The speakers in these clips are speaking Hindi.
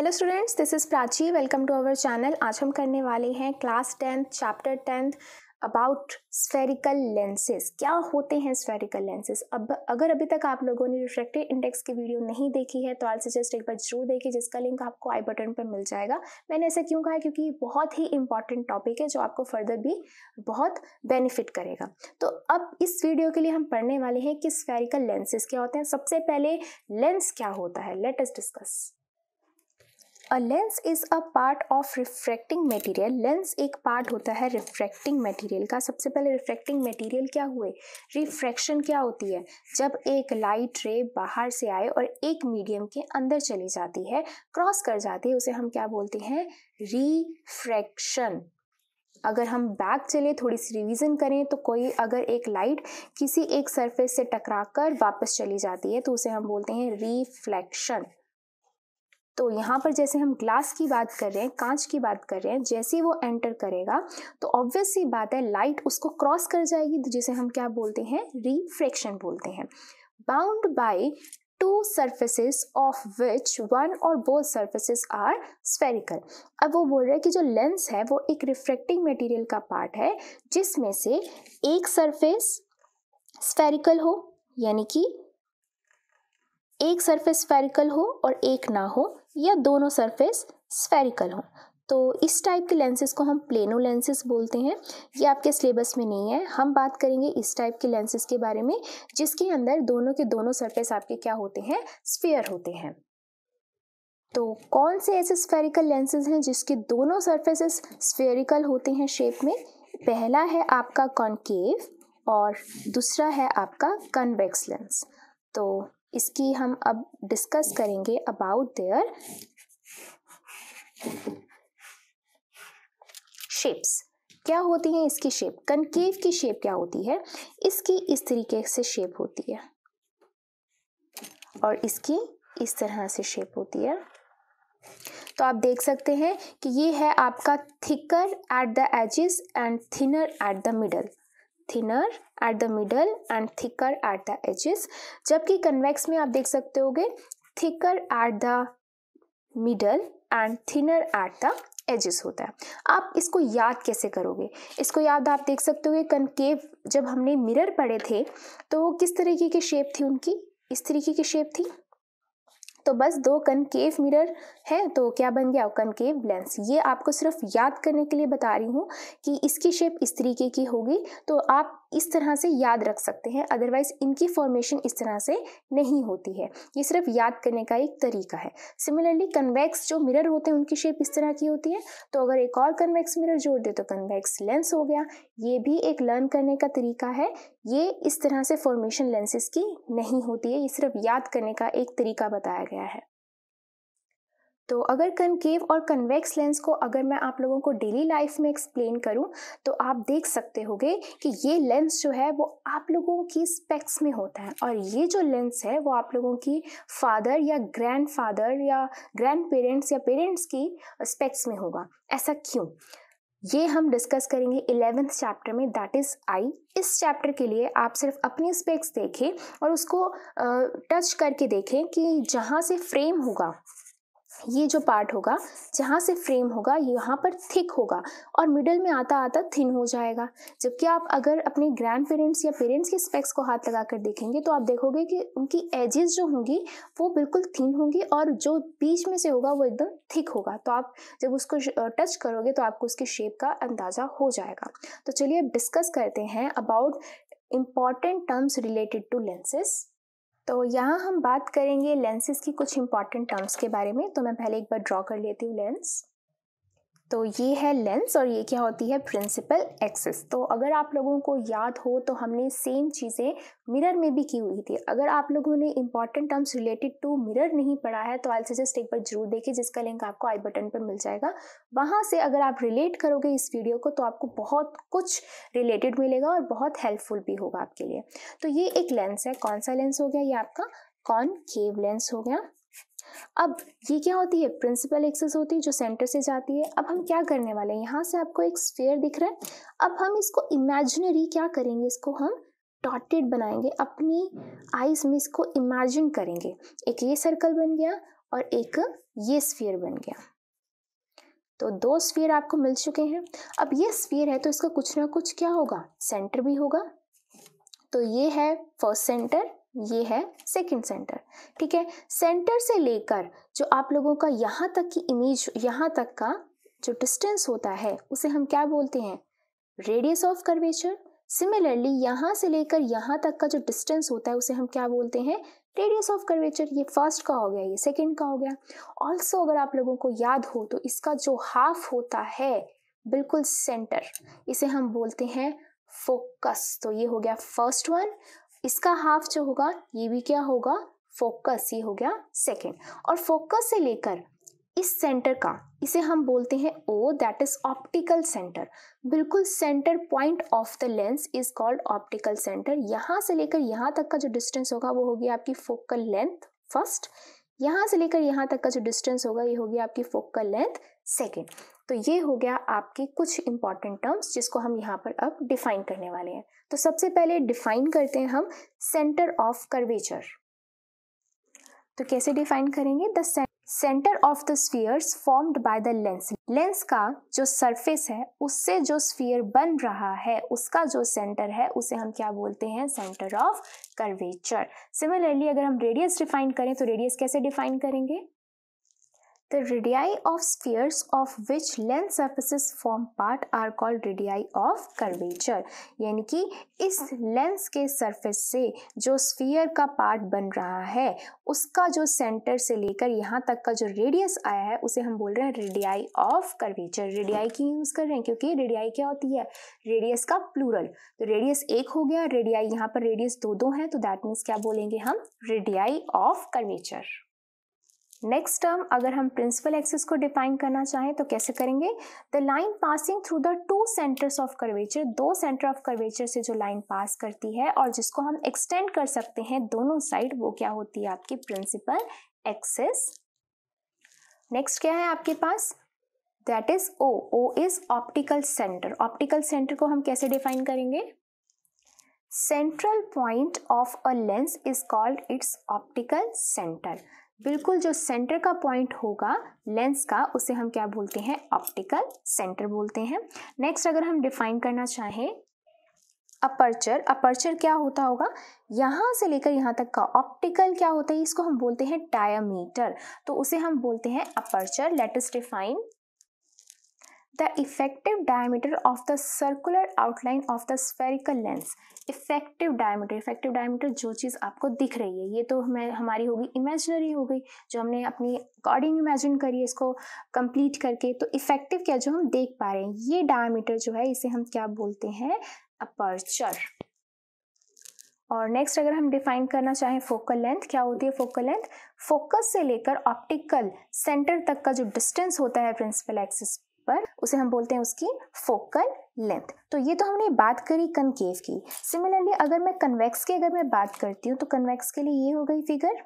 Hello students this is Prachi welcome to our channel आज हम करने वाले हैं class tenth chapter tenth about spherical lenses क्या होते हैं स्फेरिकल लेंसेज अब अगर अभी तक आप लोगों ने रिफ्रेक्टिव इंडेक्स की वीडियो नहीं देखी है तो आज सजेस्ट एक बार जरूर देखिए जिसका लिंक आपको आई बटन पर मिल जाएगा मैंने ऐसा क्यों कहा क्योंकि बहुत ही इंपॉर्टेंट टॉपिक है जो आपको फर्दर भी बहुत बेनिफिट करेगा तो अब इस वीडियो के लिए हम पढ़ने वाले हैं कि स्फेरिकल लेंसेज क्या होते हैं सबसे पहले लेंस क्या होता है latest discuss a lens is a part of refracting material lens एक पार्ट होता है रिफ्रैक्टिंग मटेरियल का सबसे पहले रिफ्रैक्टिंग मटेरियल क्या हुए रिफ्रैक्शन क्या होती है जब एक लाइट रे बाहर से आए और एक मीडियम के अंदर चली जाती है क्रॉस कर जाती है उसे हम क्या बोलते हैं रिफ्रैक्शन अगर हम बैक चले थोड़ी सी रिवीजन करें तो कोई अगर एक लाइट किसी एक सरफेस से टकराकर वापस चली जाती है तो उसे हम बोलते हैं रिफ्लेक्शन तो यहाँ पर जैसे हम ग्लास की बात कर रहे हैं कांच की बात कर रहे हैं जैसे वो एंटर करेगा तो ऑब्वियस सी बात है लाइट उसको क्रॉस कर जाएगी तो जिसे हम क्या बोलते हैं रिफ्रेक्शन बोलते हैं bound by two surfaces of which one और बोथ सर्फेसिस आर स्फेरिकल अब वो बोल रहे हैं कि जो लेंस है वो एक रिफ्रैक्टिंग मटेरियल का पार्ट है जिसमें से एक सर्फेस स्फेरिकल हो यानी कि एक सरफेस स्फेरिकल हो और एक ना हो या दोनों सरफेस स्फेरिकल हों तो इस टाइप के लेंसेज को हम प्लेनो लेंसेज बोलते हैं ये आपके सिलेबस में नहीं है हम बात करेंगे इस टाइप के लेंसेज के बारे में जिसके अंदर दोनों के दोनों सरफेस आपके क्या होते हैं स्फेयर होते हैं तो कौन से ऐसे स्फेरिकल लेंसेज हैं जिसके दोनों सर्फेसेस स्फेरिकल होते हैं शेप में पहला है आपका कॉन्केव और दूसरा है आपका कन्वेक्स लेंस तो इसकी हम अब डिस्कस करेंगे अबाउट देयर शेप्स क्या होती है इसकी शेप कनकेव की शेप क्या होती है इसकी इस तरीके से शेप होती है और इसकी इस तरह से शेप होती है तो आप देख सकते हैं कि ये है आपका thicker at the edges and thinner at the middle thinner at the middle and thicker at the edges जबकि कन्वेक्स में आप देख सकते होगे thicker at the middle and thinner at the edges होता है आप इसको याद कैसे करोगे इसको याद आप देख सकते होगे कनकेव जब हमने मिरर पढ़े थे तो किस तरीके की शेप थी उनकी इस तरीके की शेप थी तो बस दो कनकेव मिरर है तो क्या बन गया कनकेव लेंस ये आपको सिर्फ याद करने के लिए बता रही हूँ कि इसकी शेप इस तरीके की होगी तो आप इस तरह से याद रख सकते हैं अदरवाइज इनकी फॉर्मेशन इस तरह से नहीं होती है ये सिर्फ याद करने का एक तरीका है सिमिलरली कन्वेक्स जो मिरर होते हैं उनकी शेप इस तरह की होती है तो अगर एक और कन्वेक्स मिरर जोड़ दे तो कन्वेक्स लेंस हो गया ये भी एक लर्न करने का तरीका है ये इस तरह से फॉर्मेशन लेंसेज की नहीं होती है ये सिर्फ याद करने का एक तरीका बताया गया है तो अगर कनकेव और कन्वेक्स लेंस को अगर मैं आप लोगों को डेली लाइफ में एक्सप्लेन करूं तो आप देख सकते होगे कि ये लेंस जो है वो आप लोगों की स्पेक्स में होता है और ये जो लेंस है वो आप लोगों की फादर या ग्रैंड फादर या ग्रैंड पेरेंट्स या पेरेंट्स की स्पेक्स में होगा ऐसा क्यों ये हम डिस्कस करेंगे इलेवेंथ चैप्टर में दैट इज़ आई इस चैप्टर के लिए आप सिर्फ अपनी स्पेक्स देखें और उसको टच करके देखें कि जहाँ से फ्रेम होगा ये जो पार्ट होगा जहाँ से फ्रेम होगा यहाँ पर थिक होगा और मिडल में आता आता थिन हो जाएगा जबकि आप अगर अपने ग्रैंड पेरेंट्स या पेरेंट्स के स्पेक्स को हाथ लगा कर देखेंगे तो आप देखोगे कि उनकी एजेस जो होंगी वो बिल्कुल थिन होंगी और जो बीच में से होगा वो एकदम थिक होगा तो आप जब उसको टच करोगे तो आपको उसके शेप का अंदाज़ा हो जाएगा तो चलिए डिस्कस करते हैं about important terms related to lenses तो यहाँ हम बात करेंगे लेंसेज की कुछ इंपॉर्टेंट टर्म्स के बारे में तो मैं पहले एक बार ड्रॉ कर लेती हूँ लेंस तो ये है लेंस और ये क्या होती है प्रिंसिपल एक्सेस तो अगर आप लोगों को याद हो तो हमने सेम चीज़ें मिरर में भी की हुई थी अगर आप लोगों ने important terms related to mirror नहीं पढ़ा है तो आई सजेस्ट एक बार जरूर देखिए जिसका लिंक आपको आई बटन पर मिल जाएगा वहाँ से अगर आप रिलेट करोगे इस वीडियो को तो आपको बहुत कुछ रिलेटेड मिलेगा और बहुत हेल्पफुल भी होगा आपके लिए तो ये एक लेंस है कौन सा लेंस हो गया ये आपका कॉनकेव लेंस हो गया अब ये क्या होती है प्रिंसिपल एक्सेस होती है जो सेंटर से जाती है अब हम क्या करने वाले हैं यहाँ से आपको एक स्फेयर दिख रहा है अब हम इसको इमेजिनरी क्या करेंगे इसको हम डॉटेड बनाएंगे अपनी आइज में इसको इमेजिन करेंगे एक ये सर्कल बन गया और एक ये स्फेयर बन गया तो दो स्फीयर आपको मिल चुके हैं अब ये स्फीयर है तो इसका कुछ ना कुछ क्या होगा सेंटर भी होगा तो ये है फर्स्ट सेंटर ये है सेकंड सेंटर ठीक है सेंटर से लेकर जो आप लोगों का यहाँ तक की इमेज यहाँ तक का जो डिस्टेंस होता है उसे हम क्या बोलते हैं रेडियस ऑफ कर्वेचर सिमिलरली यहाँ से लेकर यहाँ तक का जो डिस्टेंस होता है उसे हम क्या बोलते हैं रेडियस ऑफ कर्वेचर ये फर्स्ट का हो गया ये सेकेंड का हो गया ऑल्सो अगर आप लोगों को याद हो तो इसका जो हाफ होता है बिल्कुल सेंटर इसे हम बोलते हैं फोकस तो ये हो गया फर्स्ट वन इसका हाफ जो होगा ये भी क्या होगा फोकस ये हो गया सेकेंड और फोकस से लेकर इस सेंटर का इसे हम बोलते हैं O that is optical centre बिल्कुल centre point of the lens is called optical centre यहाँ से लेकर यहाँ तक का जो डिस्टेंस होगा वो होगी आपकी फोकल लेंथ फर्स्ट यहाँ से लेकर यहाँ तक का जो डिस्टेंस होगा ये होगी आपकी फोकल लेंथ सेकेंड तो ये हो गया आपकी कुछ इंपॉर्टेंट टर्म्स जिसको हम यहाँ पर अब डिफाइन करने वाले हैं तो सबसे पहले डिफाइन करते हैं हम सेंटर ऑफ कर्वेचर तो कैसे डिफाइन करेंगे the centre of the spheres formed by the lens lens का जो सरफेस है उससे जो स्फीयर बन रहा है उसका जो सेंटर है उसे हम क्या बोलते हैं सेंटर ऑफ कर्वेचर सिमिलरली अगर हम रेडियस डिफाइन करें तो रेडियस कैसे डिफाइन करेंगे The radii of spheres of which lens surfaces form part are called radii of curvature यानी कि इस लेंस के सरफेस से जो स्फीयर का पार्ट बन रहा है उसका जो सेंटर से लेकर यहाँ तक का जो रेडियस आया है उसे हम बोल रहे हैं रेडियाई ऑफ कर्वेचर रेडियाई की यूज़ कर रहे हैं क्योंकि रेडियाई क्या होती है रेडियस का प्लूरल तो रेडियस एक हो गया रेडियाई यहाँ पर रेडियस दो दो हैं तो दैट मीन्स क्या बोलेंगे हम radii of curvature next term अगर हम प्रिंसिपल एक्सिस को डिफाइन करना चाहें तो कैसे करेंगे the line passing through the two centres of curvature दो सेंटर ऑफ कर्वेचर से जो लाइन पास करती है और जिसको हम एक्सटेंड कर सकते हैं दोनों साइड वो क्या होती है आपकी प्रिंसिपल एक्सिस नेक्स्ट क्या है आपके पास that is O O is optical centre optical centre को हम कैसे डिफाइन करेंगे central point of a lens is called its optical centre बिल्कुल जो सेंटर का पॉइंट होगा लेंस का उसे हम क्या बोलते हैं ऑप्टिकल सेंटर बोलते हैं नेक्स्ट अगर हम डिफाइन करना चाहें अपर्चर अपर्चर क्या होता होगा यहाँ से लेकर यहाँ तक का ऑप्टिकल क्या होता है इसको हम बोलते हैं डायामीटर तो उसे हम बोलते हैं aperture let define the effective diameter of the circular outline of the spherical lens effective diameter effective diameter जो चीज़ आपको दिख रही है ये तो हमें हमारी होगी इमेजनरी हो गई जो हमने अपनी अकॉर्डिंग इमेजिन करी है इसको कंप्लीट करके तो इफेक्टिव क्या जो हम देख पा रहे हैं ये डायमीटर जो है इसे हम क्या बोलते हैं अपर्चर और नेक्स्ट अगर हम डिफाइन करना चाहें फोकल लेंथ क्या होती है फोकल लेंथ फोकस से लेकर ऑप्टिकल सेंटर तक का जो डिस्टेंस होता है प्रिंसिपल एक्सिस पर उसे हम बोलते हैं उसकी फोकल लेंथ तो ये तो हमने बात करी कनकेव की सिमिलरली अगर मैं कन्वेक्स की अगर मैं बात करती हूँ तो कन्वेक्स के लिए ये हो गई फिगर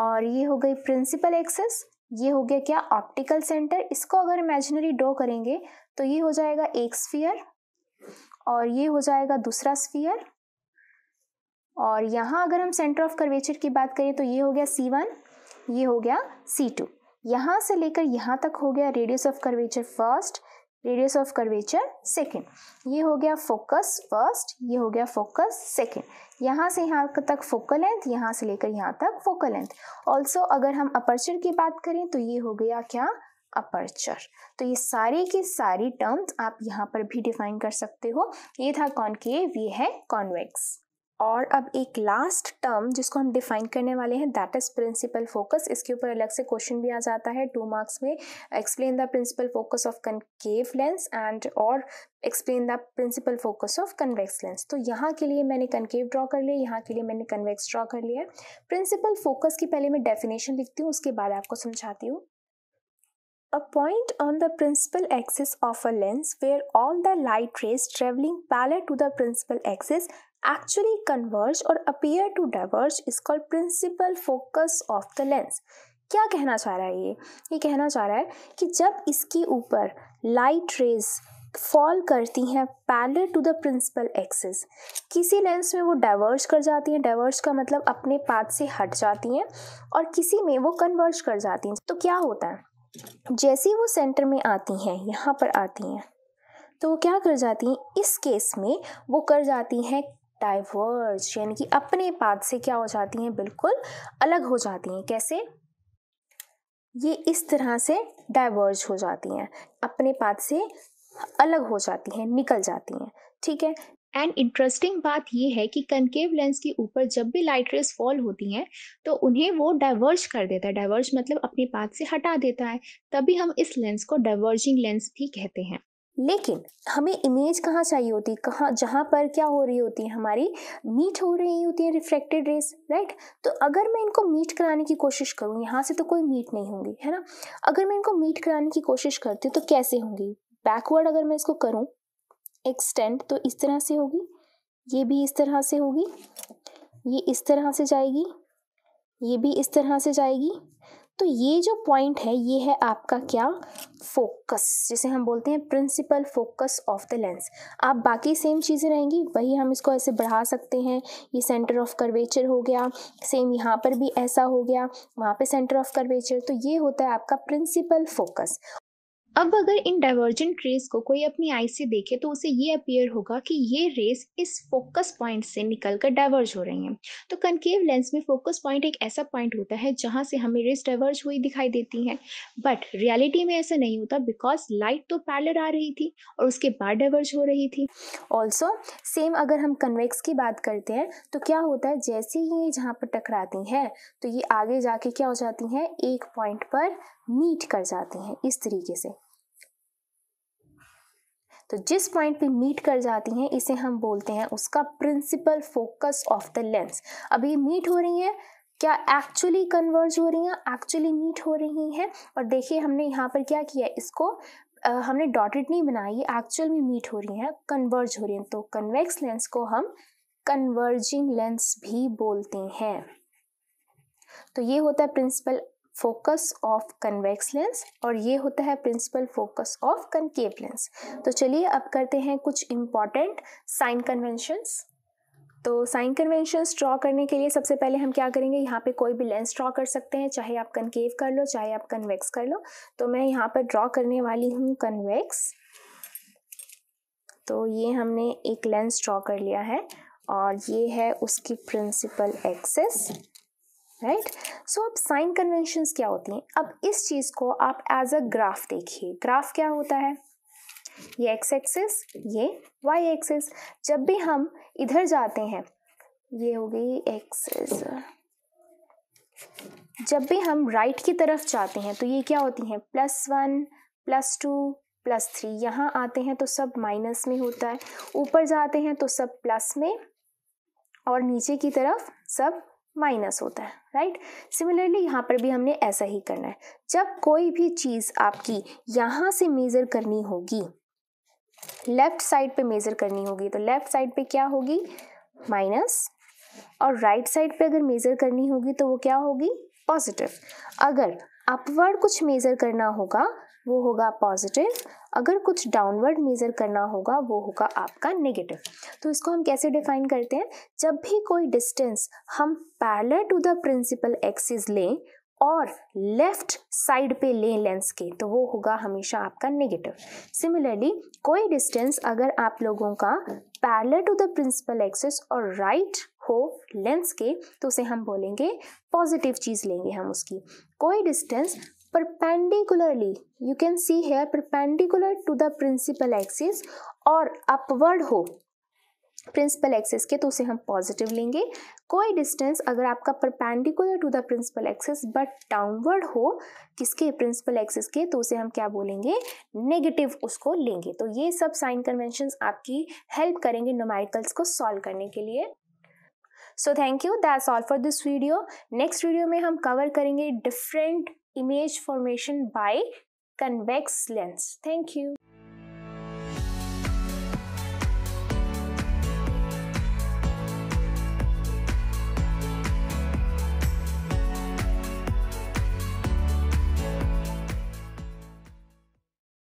और ये हो गई प्रिंसिपल एक्सेस ये हो गया क्या ऑप्टिकल सेंटर इसको अगर इमेजिनरी ड्रॉ करेंगे तो ये हो जाएगा एक स्फीयर और ये हो जाएगा दूसरा स्फीयर और यहाँ अगर हम सेंटर ऑफ कर्वेचर की बात करें तो ये हो गया सी वन ये हो गया सी टू यहाँ से लेकर यहाँ तक हो गया radius of curvature first radius of curvature second ये हो गया फोकस फर्स्ट ये हो गया फोकस सेकेंड यहाँ से यहाँ तक फोकल लेंथ यहाँ से लेकर यहाँ तक फोकल लेंथ ऑल्सो अगर हम अपर्चर की बात करें तो ये हो गया क्या अपर्चर तो ये सारी की सारी टर्म्स आप यहाँ पर भी डिफाइन कर सकते हो ये था कॉन्केव ये है कॉन्वेक्स और अब एक लास्ट टर्म जिसको हम डिफाइन करने वाले हैं दैट इज प्रिंसिपल फोकस इसके ऊपर अलग से क्वेश्चन भी आ जाता है टू मार्क्स में explain the principal focus of concave lens and और explain the principal focus of convex lens तो यहाँ के लिए मैंने कनकेव ड्रॉ कर लिया यहाँ के लिए मैंने कन्वेक्स ड्रॉ कर लिया प्रिंसिपल फोकस की पहले मैं डेफिनेशन लिखती हूँ उसके बाद आपको समझाती हूँ A point on the principal axis of a lens where all the light rays traveling parallel to the principal axis actually converge or appear to diverge is called principal focus of the lens. क्या कहना चाह रहा है ये ये कहना चाह रहा है कि जब इसके ऊपर लाइट रेज फॉल करती हैं parallel to the principal axis किसी लेंस में वो डाइवर्ज कर जाती हैं डाइवर्ज का मतलब अपने पाथ से हट जाती हैं और किसी में वो कन्वर्ज कर जाती हैं तो क्या होता है जैसे वो सेंटर में आती हैं यहाँ पर आती हैं तो वो क्या कर जाती हैं इस केस में वो कर जाती हैं डाइवर्ज यानी कि अपने पाथ से क्या हो जाती हैं बिल्कुल अलग हो जाती हैं कैसे ये इस तरह से डाइवर्ज हो जाती हैं अपने पाथ से अलग हो जाती हैं निकल जाती हैं ठीक है एंड इंटरेस्टिंग बात यह है कि कनकेव लेंस के ऊपर जब भी लाइट रेस फॉल होती हैं तो उन्हें वो डाइवर्ज कर देता है डाइवर्ज मतलब अपने पाथ से हटा देता है तभी हम इस लेंस को डाइवर्जिंग लेंस भी कहते हैं लेकिन हमें इमेज कहाँ चाहिए होती कहाँ जहाँ पर क्या हो रही होती है हमारी मीट हो रही होती है रिफ्लेक्टेड रेस राइट तो अगर मैं इनको मीट कराने की कोशिश करूँ यहाँ से तो कोई मीट नहीं होंगी है ना अगर मैं इनको मीट कराने की कोशिश करती हूँ तो कैसे होंगी बैकवर्ड अगर मैं इसको करूँ एक्सटेंड तो इस तरह से होगी ये भी इस तरह से होगी ये इस तरह से जाएगी ये भी इस तरह से जाएगी तो ये जो पॉइंट है ये है आपका क्या फोकस जिसे हम बोलते हैं principal focus of the lens आप बाकी सेम चीज़ें रहेंगी वही हम इसको ऐसे बढ़ा सकते हैं ये सेंटर ऑफ कर्वेचर हो गया सेम यहाँ पर भी ऐसा हो गया वहाँ पे सेंटर ऑफ कर्वेचर तो ये होता है आपका प्रिंसिपल फोकस अब अगर इन डाइवर्जेंट रेस को कोई अपनी आई से देखे तो उसे ये अपीयर होगा कि ये रेस इस फोकस पॉइंट से निकलकर डाइवर्ज हो रही हैं तो कनकेव लेंस में फोकस पॉइंट एक ऐसा पॉइंट होता है जहाँ से हमें रेस डाइवर्ज हुई दिखाई देती हैं बट रियलिटी में ऐसा नहीं होता बिकॉज लाइट तो पैलर आ रही थी और उसके बाद डाइवर्ज हो रही थी ऑल्सो सेम अगर हम कन्वेक्स की बात करते हैं तो क्या होता है जैसे ही ये जहाँ पर टकराती हैं तो ये आगे जाके क्या हो जाती हैं एक पॉइंट पर मीट कर जाते हैं इस तरीके से तो जिस पॉइंट पे मीट कर जाती हैं इसे हम बोलते हैं उसका principal focus of the lens अब ये मीट हो रही है क्या एक्चुअली कन्वर्ज हो रही हैं एक्चुअली मीट हो रही हैं और देखिए हमने यहाँ पर क्या किया इसको आ, हमने डॉटेड नहीं बनाई एक्चुअल में मीट हो रही हैं कन्वर्ज हो रही हैं तो कन्वेक्स लेंस को हम कन्वर्जिंग लेंस भी बोलते हैं तो ये होता है principal focus of convex lens और ये होता है principal focus of concave lens तो चलिए अब करते हैं कुछ इंपॉर्टेंट साइन कन्वेंशंस तो साइन कन्वेंशंस ड्रॉ करने के लिए सबसे पहले हम क्या करेंगे यहाँ पे कोई भी लेंस ड्रॉ कर सकते हैं चाहे आप कनकेव कर लो चाहे आप कन्वेक्स कर लो तो मैं यहाँ पर ड्रॉ करने वाली हूँ कन्वेक्स तो ये हमने एक लेंस ड्रॉ कर लिया है और ये है उसकी प्रिंसिपल एक्सेस राइट सो अब साइन कन्वेंशंस क्या होती हैं अब इस चीज़ को आप एज अ ग्राफ देखिए ग्राफ क्या होता है ये एक्स एक्सिस ये वाई एक्सिस जब भी हम इधर जाते हैं ये हो गई एक्सिस जब भी हम राइट right की तरफ जाते हैं तो ये क्या होती हैं plus one plus two plus three यहाँ आते हैं तो सब माइनस में होता है ऊपर जाते हैं तो सब प्लस में और नीचे की तरफ सब माइनस होता है राइट सिमिलरली यहाँ पर भी हमने ऐसा ही करना है जब कोई भी चीज़ आपकी यहाँ से मेज़र करनी होगी लेफ़्ट साइड पे मेज़र करनी होगी तो लेफ़्ट साइड पे क्या होगी माइनस और राइट right साइड पे अगर मेज़र करनी होगी तो वो क्या होगी पॉजिटिव अगर अपवर्ड कुछ मेज़र करना होगा वो होगा पॉजिटिव अगर कुछ डाउनवर्ड मेज़र करना होगा वो होगा आपका नेगेटिव तो इसको हम कैसे डिफाइन करते हैं जब भी कोई डिस्टेंस हम parallel to the principal axis लें और लेफ्ट साइड पे लें लेंस के तो वो होगा हमेशा आपका नेगेटिव सिमिलरली कोई डिस्टेंस अगर आप लोगों का parallel to the principal axis और राइट right हो लेंस के तो उसे हम बोलेंगे पॉजिटिव चीज़ लेंगे हम उसकी कोई distance perpendicularly you can see here perpendicular to the principal axis और अपवर्ड हो प्रिंसिपल एक्सिस के तो उसे हम पॉजिटिव लेंगे कोई डिस्टेंस अगर आपका perpendicular to the principal axis but downward हो किसके प्रिंसिपल एक्सिस के तो उसे हम क्या बोलेंगे नेगेटिव उसको लेंगे तो ये सब साइन कन्वेंशन आपकी हेल्प करेंगे नोमाइकल्स को सॉल्व करने के लिए so thank you that's all for this video next video में हम कवर करेंगे different image formation by convex lens. Thank you.